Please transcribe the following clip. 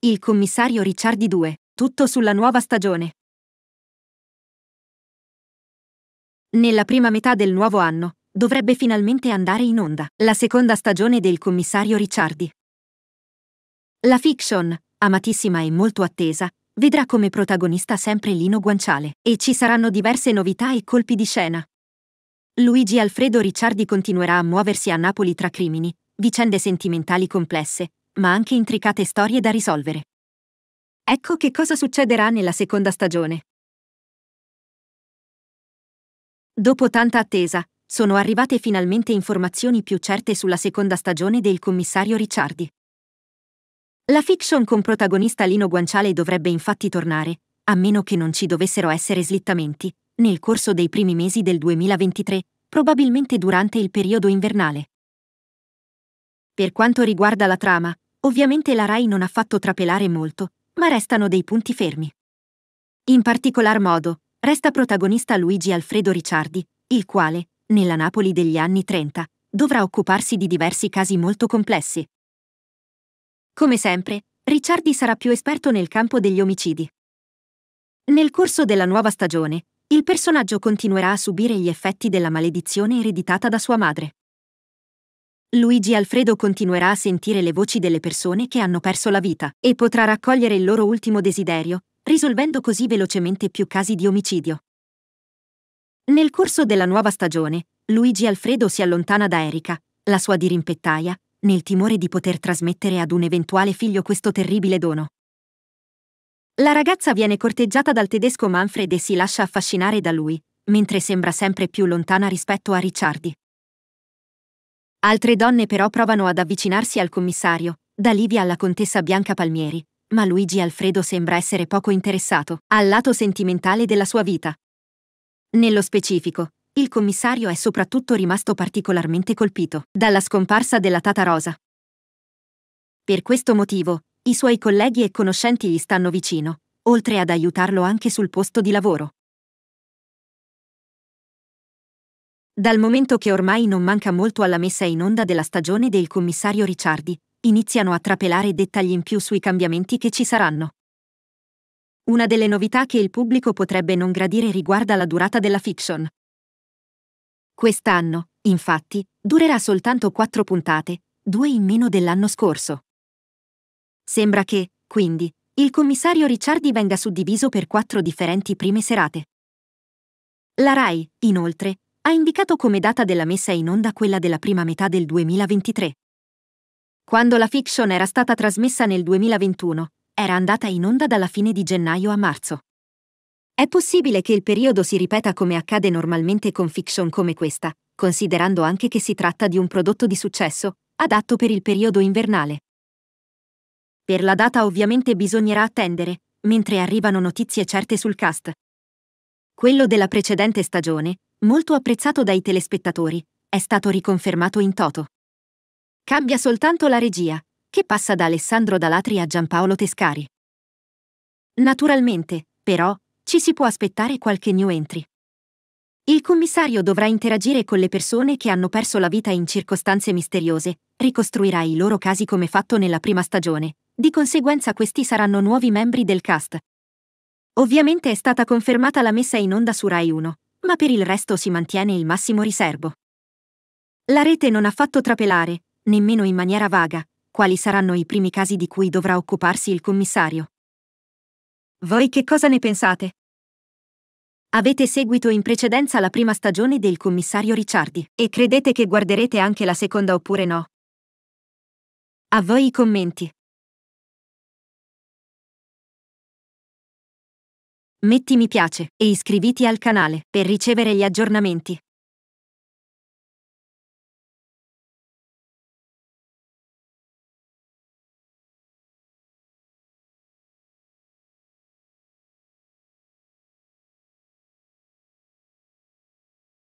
Il commissario Ricciardi 2. Tutto sulla nuova stagione. Nella prima metà del nuovo anno dovrebbe finalmente andare in onda la seconda stagione del commissario Ricciardi. La fiction, amatissima e molto attesa, vedrà come protagonista sempre Lino Guanciale e ci saranno diverse novità e colpi di scena. Luigi Alfredo Ricciardi continuerà a muoversi a Napoli tra crimini, vicende sentimentali complesse, ma anche intricate storie da risolvere. Ecco che cosa succederà nella seconda stagione. Dopo tanta attesa, sono arrivate finalmente informazioni più certe sulla seconda stagione del commissario Ricciardi. La fiction con protagonista Lino Guanciale dovrebbe infatti tornare, a meno che non ci dovessero essere slittamenti, nel corso dei primi mesi del 2023, probabilmente durante il periodo invernale. Per quanto riguarda la trama, Ovviamente la RAI non ha fatto trapelare molto, ma restano dei punti fermi. In particolar modo, resta protagonista Luigi Alfredo Ricciardi, il quale, nella Napoli degli anni 30, dovrà occuparsi di diversi casi molto complessi. Come sempre, Ricciardi sarà più esperto nel campo degli omicidi. Nel corso della nuova stagione, il personaggio continuerà a subire gli effetti della maledizione ereditata da sua madre. Luigi Alfredo continuerà a sentire le voci delle persone che hanno perso la vita e potrà raccogliere il loro ultimo desiderio, risolvendo così velocemente più casi di omicidio. Nel corso della nuova stagione, Luigi Alfredo si allontana da Erika, la sua dirimpettaia, nel timore di poter trasmettere ad un eventuale figlio questo terribile dono. La ragazza viene corteggiata dal tedesco Manfred e si lascia affascinare da lui, mentre sembra sempre più lontana rispetto a Ricciardi. Altre donne però provano ad avvicinarsi al commissario, da Livia alla contessa Bianca Palmieri, ma Luigi Alfredo sembra essere poco interessato al lato sentimentale della sua vita. Nello specifico, il commissario è soprattutto rimasto particolarmente colpito dalla scomparsa della Tata Rosa. Per questo motivo, i suoi colleghi e conoscenti gli stanno vicino, oltre ad aiutarlo anche sul posto di lavoro. Dal momento che ormai non manca molto alla messa in onda della stagione del commissario Ricciardi, iniziano a trapelare dettagli in più sui cambiamenti che ci saranno. Una delle novità che il pubblico potrebbe non gradire riguarda la durata della fiction. Quest'anno, infatti, durerà soltanto quattro puntate, due in meno dell'anno scorso. Sembra che, quindi, il commissario Ricciardi venga suddiviso per quattro differenti prime serate. La RAI, inoltre, ha indicato come data della messa in onda quella della prima metà del 2023. Quando la fiction era stata trasmessa nel 2021, era andata in onda dalla fine di gennaio a marzo. È possibile che il periodo si ripeta come accade normalmente con fiction come questa, considerando anche che si tratta di un prodotto di successo, adatto per il periodo invernale. Per la data ovviamente bisognerà attendere, mentre arrivano notizie certe sul cast. Quello della precedente stagione, molto apprezzato dai telespettatori, è stato riconfermato in toto. Cambia soltanto la regia, che passa da Alessandro Dalatri a Giampaolo Tescari. Naturalmente, però, ci si può aspettare qualche new entry. Il commissario dovrà interagire con le persone che hanno perso la vita in circostanze misteriose, ricostruirà i loro casi come fatto nella prima stagione, di conseguenza questi saranno nuovi membri del cast. Ovviamente è stata confermata la messa in onda su Rai 1, ma per il resto si mantiene il massimo riservo. La rete non ha fatto trapelare, nemmeno in maniera vaga, quali saranno i primi casi di cui dovrà occuparsi il commissario. Voi che cosa ne pensate? Avete seguito in precedenza la prima stagione del commissario Ricciardi e credete che guarderete anche la seconda oppure no? A voi i commenti. Metti mi piace e iscriviti al canale per ricevere gli aggiornamenti.